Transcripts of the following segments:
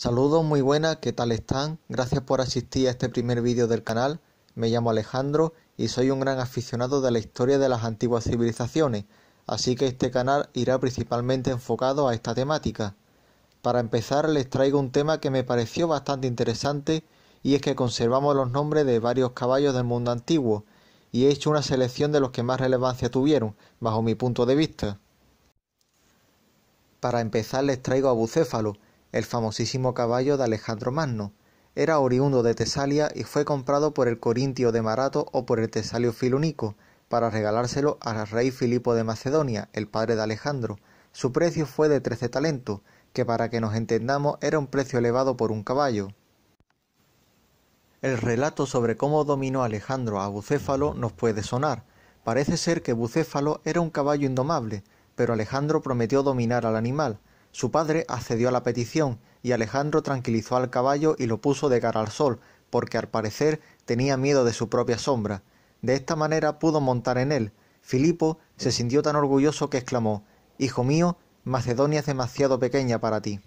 Saludos, muy buenas, ¿qué tal están? Gracias por asistir a este primer vídeo del canal. Me llamo Alejandro y soy un gran aficionado de la historia de las antiguas civilizaciones, así que este canal irá principalmente enfocado a esta temática. Para empezar les traigo un tema que me pareció bastante interesante y es que conservamos los nombres de varios caballos del mundo antiguo y he hecho una selección de los que más relevancia tuvieron, bajo mi punto de vista. Para empezar les traigo a Bucéfalo, el famosísimo caballo de Alejandro Magno. Era oriundo de Tesalia y fue comprado por el Corintio de Marato o por el Tesalio Filunico... para regalárselo al rey Filipo de Macedonia, el padre de Alejandro. Su precio fue de trece talentos, que para que nos entendamos era un precio elevado por un caballo. El relato sobre cómo dominó Alejandro a Bucéfalo nos puede sonar. Parece ser que Bucéfalo era un caballo indomable, pero Alejandro prometió dominar al animal, su padre accedió a la petición, y Alejandro tranquilizó al caballo y lo puso de cara al sol, porque al parecer tenía miedo de su propia sombra. De esta manera pudo montar en él. Filipo se sintió tan orgulloso que exclamó Hijo mío, Macedonia es demasiado pequeña para ti.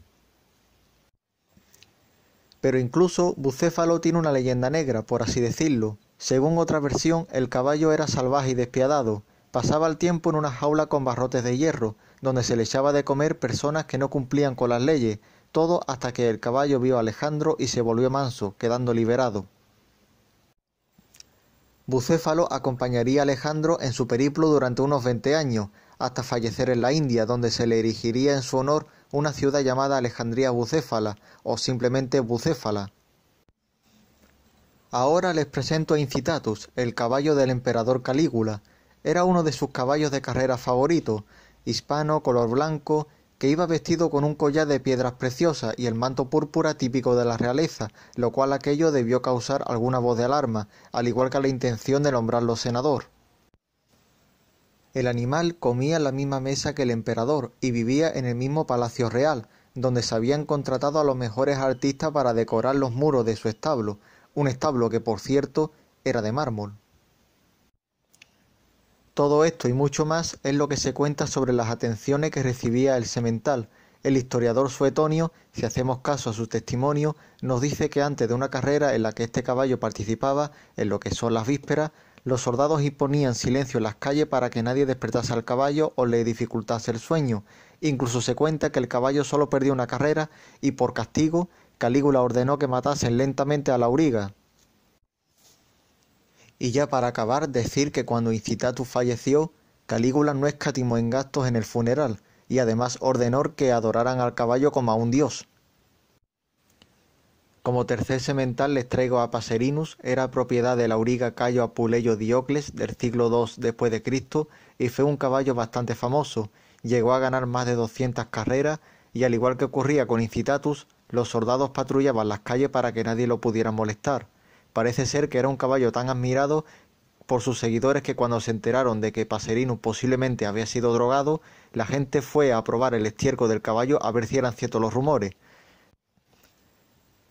Pero incluso Bucéfalo tiene una leyenda negra, por así decirlo. Según otra versión, el caballo era salvaje y despiadado, Pasaba el tiempo en una jaula con barrotes de hierro, donde se le echaba de comer personas que no cumplían con las leyes, todo hasta que el caballo vio a Alejandro y se volvió manso, quedando liberado. Bucéfalo acompañaría a Alejandro en su periplo durante unos veinte años, hasta fallecer en la India, donde se le erigiría en su honor una ciudad llamada Alejandría Bucéfala, o simplemente Bucéfala. Ahora les presento a Incitatus, el caballo del emperador Calígula, era uno de sus caballos de carrera favoritos, hispano, color blanco, que iba vestido con un collar de piedras preciosas y el manto púrpura típico de la realeza, lo cual aquello debió causar alguna voz de alarma, al igual que la intención de nombrarlo senador. El animal comía en la misma mesa que el emperador y vivía en el mismo palacio real, donde se habían contratado a los mejores artistas para decorar los muros de su establo, un establo que por cierto era de mármol. Todo esto y mucho más es lo que se cuenta sobre las atenciones que recibía el semental. El historiador suetonio, si hacemos caso a su testimonio, nos dice que antes de una carrera en la que este caballo participaba, en lo que son las vísperas, los soldados imponían silencio en las calles para que nadie despertase al caballo o le dificultase el sueño. Incluso se cuenta que el caballo solo perdió una carrera y por castigo Calígula ordenó que matasen lentamente a la auriga. Y ya para acabar, decir que cuando Incitatus falleció, Calígula no escatimó en gastos en el funeral, y además ordenó que adoraran al caballo como a un dios. Como tercer semental les traigo a Paserinus, era propiedad de la auriga Cayo Apuleyo Diocles del siglo II después de Cristo y fue un caballo bastante famoso. Llegó a ganar más de 200 carreras y al igual que ocurría con Incitatus, los soldados patrullaban las calles para que nadie lo pudiera molestar. Parece ser que era un caballo tan admirado por sus seguidores que cuando se enteraron de que Paserino posiblemente había sido drogado, la gente fue a probar el estiércol del caballo a ver si eran ciertos los rumores.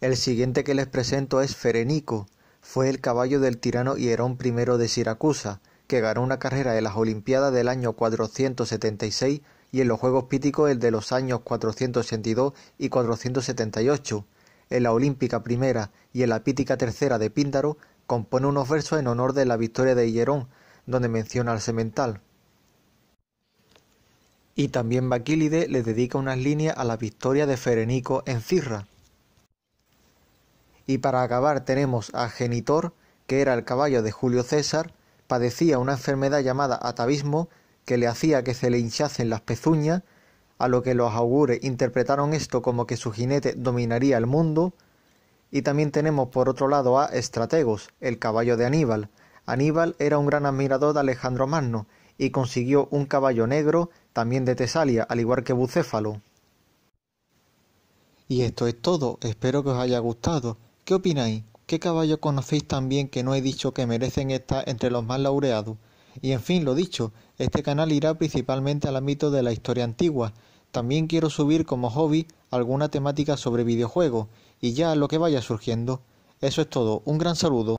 El siguiente que les presento es Ferenico, fue el caballo del tirano Hierón I de Siracusa, que ganó una carrera en las Olimpiadas del año 476 y en los Juegos Píticos el de los años 482 y 478 en la Olímpica primera y en la Pítica tercera de Píndaro, compone unos versos en honor de la victoria de Hierón, donde menciona al semental. Y también Baquílide le dedica unas líneas a la victoria de Ferenico en Cirra. Y para acabar tenemos a Genitor, que era el caballo de Julio César, padecía una enfermedad llamada atavismo que le hacía que se le hinchasen las pezuñas a lo que los augures interpretaron esto como que su jinete dominaría el mundo, y también tenemos por otro lado a Estrategos, el caballo de Aníbal. Aníbal era un gran admirador de Alejandro Magno y consiguió un caballo negro, también de Tesalia, al igual que Bucéfalo. Y esto es todo, espero que os haya gustado. ¿Qué opináis? ¿Qué caballo conocéis también que no he dicho que merecen estar entre los más laureados? Y en fin, lo dicho, este canal irá principalmente al ámbito de la historia antigua, también quiero subir como hobby alguna temática sobre videojuegos y ya lo que vaya surgiendo. Eso es todo, un gran saludo.